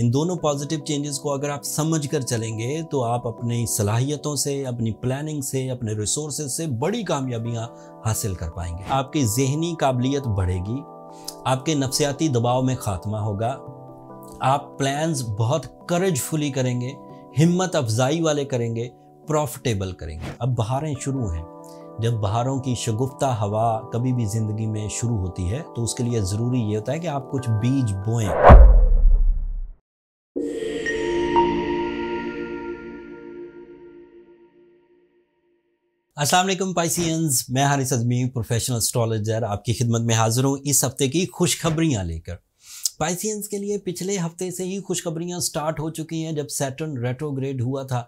इन दोनों positive changes को अगर आप समझ कर चलेंगे तो आप अपनी सलाहियतों से अपनी प्लानिंग से अपने रिसोर्सेज से बड़ी कामयाबियाँ हासिल कर पाएंगे आपकी जहनी काबिलियत बढ़ेगी आपके नफसियाती दबाव में खात्मा होगा आप प्लान्स बहुत करेजफुली करेंगे हिम्मत अफजाई वाले करेंगे प्रॉफिटेबल करेंगे अब बहारें शुरू हैं जब बहारों की शगुफ्ता हवा कभी भी ज़िंदगी में शुरू होती है तो उसके लिए ज़रूरी ये होता है कि आप कुछ बीज बोएं असलम पाइसियंस मैं हारिस अजमी प्रोफेशनल एस्ट्रोलॉजर आपकी खिदमत में हाजिर हूँ इस हफ्ते की खुशखबरियाँ लेकर पाइसियंस के लिए पिछले हफ्ते से ही खुशखबरियाँ स्टार्ट हो चुकी हैं जब सैटर्न रेट्रोग्रेड हुआ था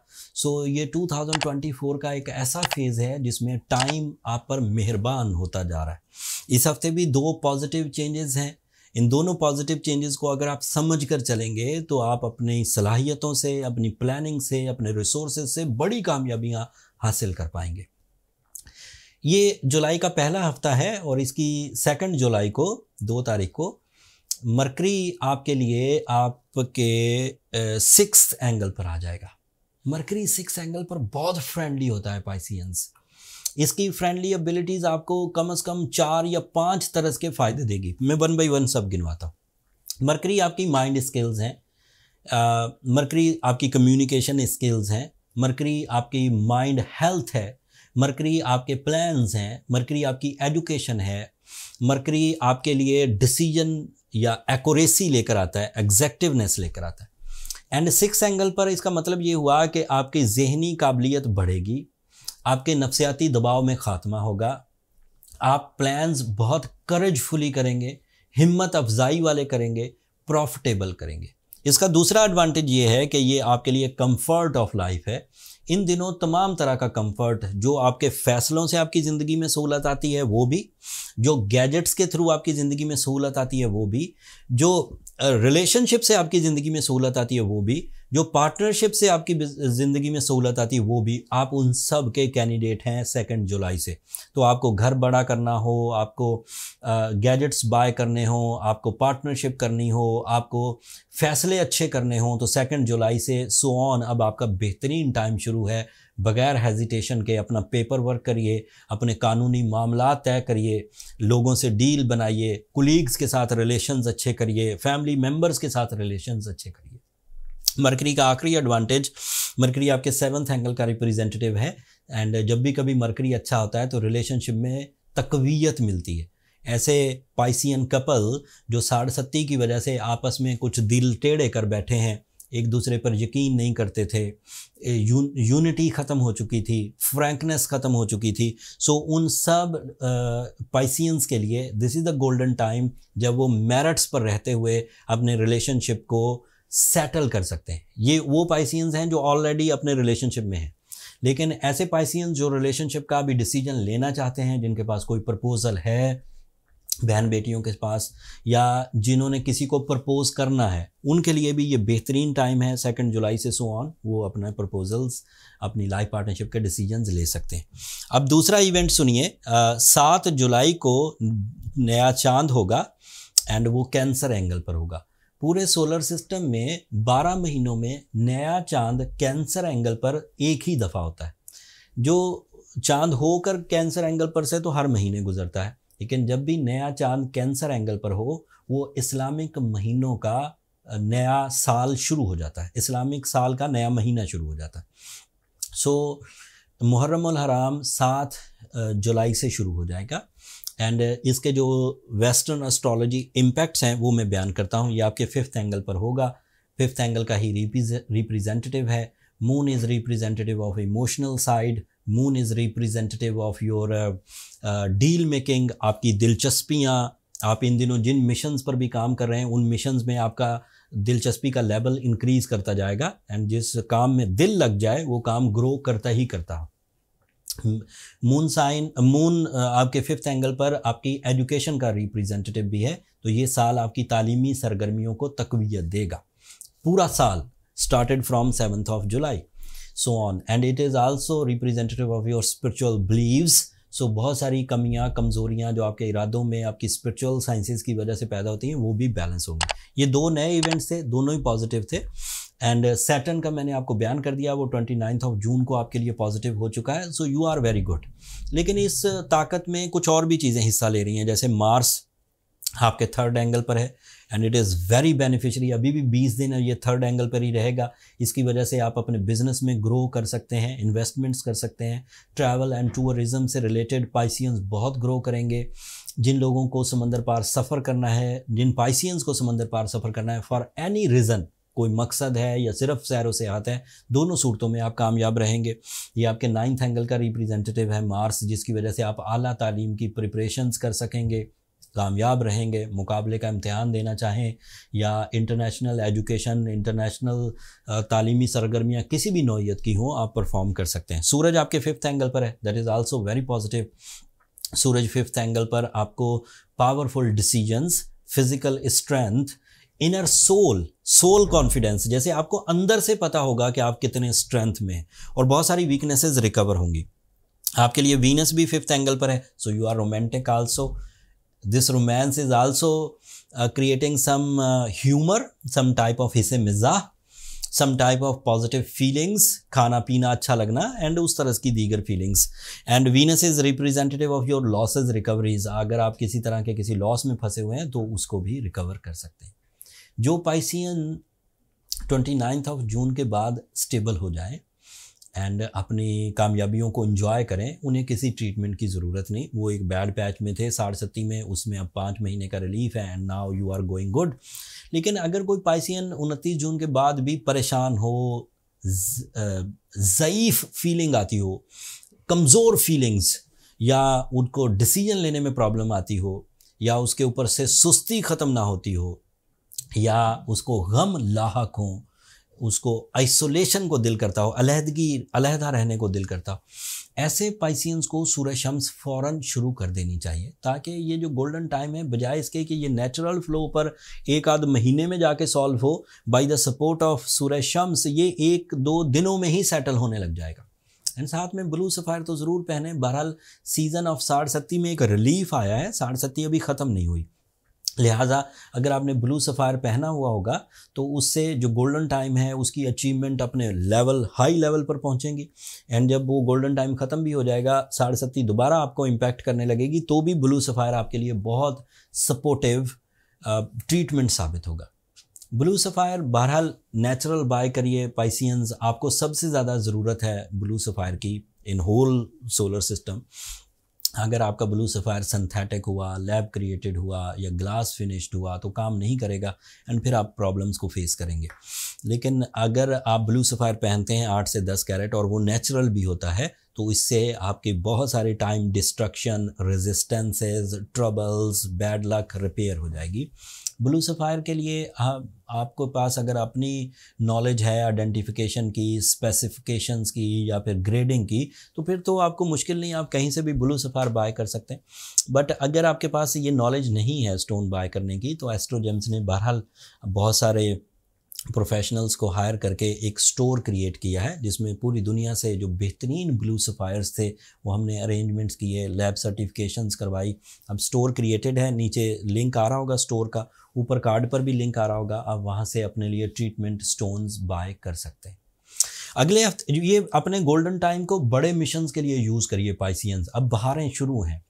सो ये 2024 का एक ऐसा फेज़ है जिसमें टाइम आप पर मेहरबान होता जा रहा है इस हफ्ते भी दो पॉजिटिव चेंजेस हैं इन दोनों पॉजिटिव चेंजेस को अगर आप समझ कर चलेंगे तो आप अपनी सलाहियतों से अपनी प्लानिंग से अपने रिसोर्स से बड़ी कामयाबियाँ हासिल कर पाएंगे ये जुलाई का पहला हफ्ता है और इसकी सेकंड जुलाई को दो तारीख को मरकरी आपके लिए आपके सिक्स एंगल पर आ जाएगा मरकरी सिक्स एंगल पर बहुत फ्रेंडली होता है पाइसियंस इसकी फ्रेंडली एबिलिटीज़ आपको कम से कम चार या पांच तरह के फ़ायदे देगी मैं वन बाई वन सब गिनवाता हूँ मरकरी आपकी माइंड स्किल्स हैं मरकरी आपकी कम्युनिकेशन स्किल्स हैं मरकरी आपकी माइंड हेल्थ है मरकरी आपके प्लान्स हैं मरकरी आपकी एजुकेशन है मरकरी आपके लिए डिसीजन या एकोरेसी लेकर आता है एग्जैक्टिवनेस लेकर आता है एंड सिक्स एंगल पर इसका मतलब ये हुआ कि आपकी जहनी काबिलियत बढ़ेगी आपके नफसियाती दबाव में ख़ात्मा होगा आप प्लान्स बहुत करेजफुली करेंगे हिम्मत अफजाई वाले करेंगे प्रॉफिटेबल करेंगे इसका दूसरा एडवांटेज ये है कि ये आपके लिए कंफर्ट ऑफ लाइफ है इन दिनों तमाम तरह का कंफर्ट जो आपके फैसलों से आपकी ज़िंदगी में सहूलत आती है वो भी जो गैजेट्स के थ्रू आपकी ज़िंदगी में सहूलत आती है वो भी जो रिलेशनशिप से आपकी ज़िंदगी में सहूलत आती है वो भी जो पार्टनरशिप से आपकी ज़िंदगी में सहूलत आती है वो भी आप उन सब के कैंडिडेट हैं सेकेंड जुलाई से तो आपको घर बड़ा करना हो आपको गैजेट्स बाय करने हो आपको पार्टनरशिप करनी हो आपको फैसले अच्छे करने हों तो सेकेंड जुलाई से सो ऑन अब आपका बेहतरीन टाइम शुरू शुरू है बगैर हेजिटेशन के अपना पेपर वर्क करिए अपने कानूनी मामला तय करिए लोगों से डील बनाइए कुलीग्स के साथ रिलेशंस अच्छे करिए फैमिली मेम्बर्स के साथ रिलेशंस अच्छे करिए मरकरी का आखिरी एडवांटेज मरकरी आपके सेवन्थ एंगल का रिप्रेजेंटेटिव है एंड जब भी कभी मरकरी अच्छा होता है तो रिलेशनशिप में तकवीयत मिलती है ऐसे पाइसियन कपल जो साढ़ सत्ती की वजह से आपस में कुछ दिल टेढ़े कर बैठे हैं एक दूसरे पर यकीन नहीं करते थे यूनिटी ख़त्म हो चुकी थी फ्रैंकनेस ख़त्म हो चुकी थी सो so, उन सब पाइसियंस के लिए this is the golden time जब वो मेरिट्स पर रहते हुए अपने रिलेशनशिप को सेटल कर सकते हैं ये वो पाइसियंस हैं जो ऑलरेडी अपने रिलेशनशिप में हैं लेकिन ऐसे पाइसियंस जो रिलेशनशिप का भी डिसीजन लेना चाहते हैं जिनके पास कोई प्रपोज़ल है बहन बेटियों के पास या जिन्होंने किसी को प्रपोज करना है उनके लिए भी ये बेहतरीन टाइम है सेकेंड जुलाई से सो ऑन वो अपने प्रपोजल्स अपनी लाइफ पार्टनरशिप के डिसीजंस ले सकते हैं अब दूसरा इवेंट सुनिए सात जुलाई को नया चांद होगा एंड वो कैंसर एंगल पर होगा पूरे सोलर सिस्टम में बारह महीनों में नया चांद कैंसर एंगल पर एक ही दफ़ा होता है जो चांद होकर कैंसर एंगल पर से तो हर महीने गुजरता है लेकिन जब भी नया चांद कैंसर एंगल पर हो वो इस्लामिक महीनों का नया साल शुरू हो जाता है इस्लामिक साल का नया महीना शुरू हो जाता है सो मुहर्रम हराम सात जुलाई से शुरू हो जाएगा एंड इसके जो वेस्टर्न एस्ट्रोलॉजी इम्पैक्ट्स हैं वो मैं बयान करता हूँ ये आपके फिफ्थ एंगल पर होगा फिफ्थ एंगल का ही रिप्रेजेंटेटिव है moon is representative of emotional side moon is representative of your deal making आपकी दिलचस्पियाँ आप इन दिनों जिन मिशंस पर भी काम कर रहे हैं उन मिशंस में आपका दिलचस्पी का लेवल इंक्रीज करता जाएगा एंड जिस काम में दिल लग जाए वो काम ग्रो करता ही करता मून साइन मून आपके फिफ्थ एंगल पर आपकी एजुकेशन का रिप्रेजेंटेटिव भी है तो ये साल आपकी तालीमी सरगर्मियों को तकवीत देगा पूरा साल started from seventh of July so on and it is also representative of your spiritual believes so बहुत सारी कमियां कमज़ोरियां जो आपके इरादों में आपकी स्पिरिचुअल साइंसेज की वजह से पैदा होती हैं वो भी बैलेंस होंगे ये दो नए इवेंट्स थे दोनों ही पॉजिटिव थे एंड सैटर्न uh, का मैंने आपको बयान कर दिया वो ट्वेंटी नाइन्थ ऑफ जून को आपके लिए पॉजिटिव हो चुका है so you are very good लेकिन इस uh, ताकत में कुछ और भी चीज़ें हिस्सा ले रही हैं जैसे मार्स आपके थर्ड एंगल पर है and it is very beneficiary अभी भी बीस दिन ये थर्ड एंगल पर ही रहेगा इसकी वजह से आप अपने बिजनेस में ग्रो कर सकते हैं इन्वेस्टमेंट्स कर सकते हैं ट्रैवल एंड टूरिज़म से रिलेटेड पाइसियंस बहुत ग्रो करेंगे जिन लोगों को समंदर पार सफ़र करना है जिन पाइसियंस को समंदर पार सफ़र करना है फॉर एनी रीज़न कोई मकसद है या सिर्फ सैरों से हाथ है दोनों सूरतों में आप कामयाब रहेंगे ये आपके नाइन्थ एंगल का रिप्रेजेंटेटिव है मार्स जिसकी वजह से आप आला तालीम की प्रिपरेशंस कर सकेंगे कामयाब रहेंगे मुकाबले का इम्तहान देना चाहें या इंटरनेशनल एजुकेशन इंटरनेशनल तालीमी सरगर्मियाँ किसी भी नौीयत की हों आप परफॉर्म कर सकते हैं सूरज आपके फिफ्थ एंगल पर है that is also very positive सूरज फिफ्थ एंगल पर आपको powerful decisions physical strength inner soul soul confidence जैसे आपको अंदर से पता होगा कि आप कितने स्ट्रेंथ में हैं और बहुत सारी वीकनेसेस रिकवर होंगी आपके लिए वीनस भी फिफ्थ एंगल पर है so you are romantic also this romance is also creating some humour some type of हिस्से मिजा some type of positive feelings खाना पीना अच्छा लगना एंड उस तरह की दीगर feelings and Venus is representative of your losses recoveries अगर आप किसी तरह के किसी लॉस में फंसे हुए हैं तो उसको भी रिकवर कर सकते हैं जो Piscean twenty ninth of June के बाद स्टेबल हो जाए एंड अपनी कामयाबियों को इन्जॉय करें उन्हें किसी ट्रीटमेंट की ज़रूरत नहीं वो एक बैड पैच में थे साठ सत्ती में उसमें अब पाँच महीने का रिलीफ है and now you are going good लेकिन अगर कोई पाइसियन उनतीस जून के बाद भी परेशान हो ज़ीफ़ फीलिंग आती हो कमज़ोर फीलिंग्स या उनको डिसीजन लेने में प्रॉब्लम आती हो या उसके ऊपर से सुस्ती ख़त्म ना होती हो या उसको गम लाक हों उसको आइसोलेशन को दिल करता हो अलहदगी अलहदा रहने को दिल करता हो ऐसे पाइसियंस को सूर्य शम्स फ़ौर शुरू कर देनी चाहिए ताकि ये जो गोल्डन टाइम है बजाय इसके कि ये नेचुरल फ्लो पर एक आध महीने में जाके सॉल्व हो by the support of Surya शम्स ये एक दो दिनों में ही सेटल होने लग जाएगा एंड साथ में ब्लू सफ़ायर तो ज़रूर पहने बहरहाल सीज़न ऑफ साढ़ सत्ती में एक रिलीफ आया है साढ़ सत्ती अभी ख़त्म नहीं हुई लिहाजा अगर आपने ब्लू सफ़ायर पहना हुआ होगा तो उससे जो गोल्डन टाइम है उसकी अचीवमेंट अपने लेवल हाई लेवल पर पहुंचेंगी एंड जब वो गोल्डन टाइम ख़त्म भी हो जाएगा साढ़े सत्ती दोबारा आपको इम्पैक्ट करने लगेगी तो भी ब्लू सफ़ायर आपके लिए बहुत सपोर्टिव ट्रीटमेंट साबित होगा ब्लू सफ़ायर बहरहाल नेचुरल बाय करिए पाइसियंस आपको सबसे ज़्यादा ज़रूरत है ब्लू सफ़ायर की इन होल सोलर सिस्टम अगर आपका ब्लू सफ़ायर सिंथेटिक हुआ लैब क्रिएटेड हुआ या ग्लास फिनिश्ड हुआ तो काम नहीं करेगा एंड फिर आप प्रॉब्लम्स को फेस करेंगे लेकिन अगर आप ब्लू सफ़ायर पहनते हैं आठ से दस कैरेट और वो नेचुरल भी होता है तो इससे आपके बहुत सारे time destruction resistances troubles bad luck repair हो जाएगी ब्लू सफ़ायर के लिए आप हाँ, आपको पास अगर अपनी नॉलेज है आइडेंटिफिकेशन की स्पेसिफिकेशंस की या फिर ग्रेडिंग की तो फिर तो आपको मुश्किल नहीं आप कहीं से भी ब्लू सफ़ायर बाय कर सकते हैं बट अगर आपके पास ये नॉलेज नहीं है स्टोन बाय करने की तो एस्ट्रोजेम्स ने बहरहाल बहुत सारे प्रोफेशनल्स को हायर करके एक स्टोर क्रिएट किया है जिसमें पूरी दुनिया से जो बेहतरीन ब्लू सफ़ायर्स थे वो हमने अरेंजमेंट्स किए लैब सर्टिफिकेशंस करवाई अब स्टोर क्रिएटेड है नीचे लिंक आ रहा होगा स्टोर का ऊपर कार्ड पर भी लिंक आ रहा होगा आप वहाँ से अपने लिए ट्रीटमेंट स्टोन्स बाय कर सकते हैं अगले हफ्ते ये अपने गोल्डन टाइम को बड़े मिशंस के लिए यूज़ करिए पाइसियंस अब बहारें शुरू हैं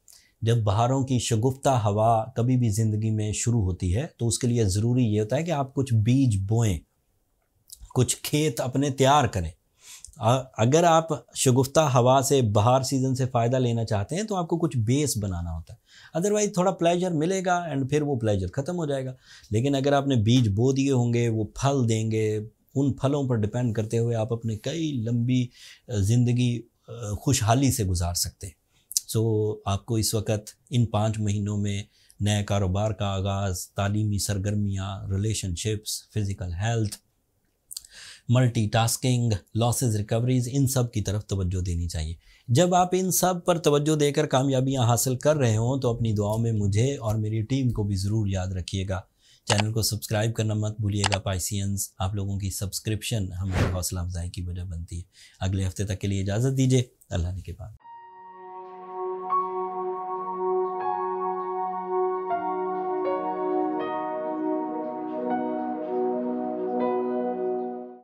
जब बहारों की शगुफ्ता हवा कभी भी ज़िंदगी में शुरू होती है तो उसके लिए ज़रूरी ये होता है कि आप कुछ बीज बोएं कुछ खेत अपने तैयार करें अगर आप शगुफ्ता हवा से बाहर सीज़न से फ़ायदा लेना चाहते हैं तो आपको कुछ बेस बनाना होता है अदरवाइज थोड़ा प्लेजर मिलेगा एंड फिर वो प्लेजर ख़त्म हो जाएगा लेकिन अगर आपने बीज बो दिए होंगे वो फल देंगे उन फलों पर डिपेंड करते हुए आप अपने कई लंबी ज़िंदगी खुशहाली से गुजार सकते हैं सो so, आपको इस वक्त इन पाँच महीनों में नए कारोबार का आगाज़ तालीमी सरगर्मियाँ relationships physical health multitasking losses recoveries इन सब की तरफ तवज्जो देनी चाहिए जब आप इन सब पर तवज्जो देकर कामयाबियां हासिल कर रहे हों तो अपनी दुआओं में मुझे और मेरी टीम को भी ज़रूर याद रखिएगा चैनल को सब्सक्राइब करना मत भूलिएगा पाइसियंस आप लोगों की सब्सक्रिप्शन हमारी हौसला अफजाई की वजह बनती है अगले हफ्ते तक के लिए इजाज़त दीजिए अल्लाह ने के बाद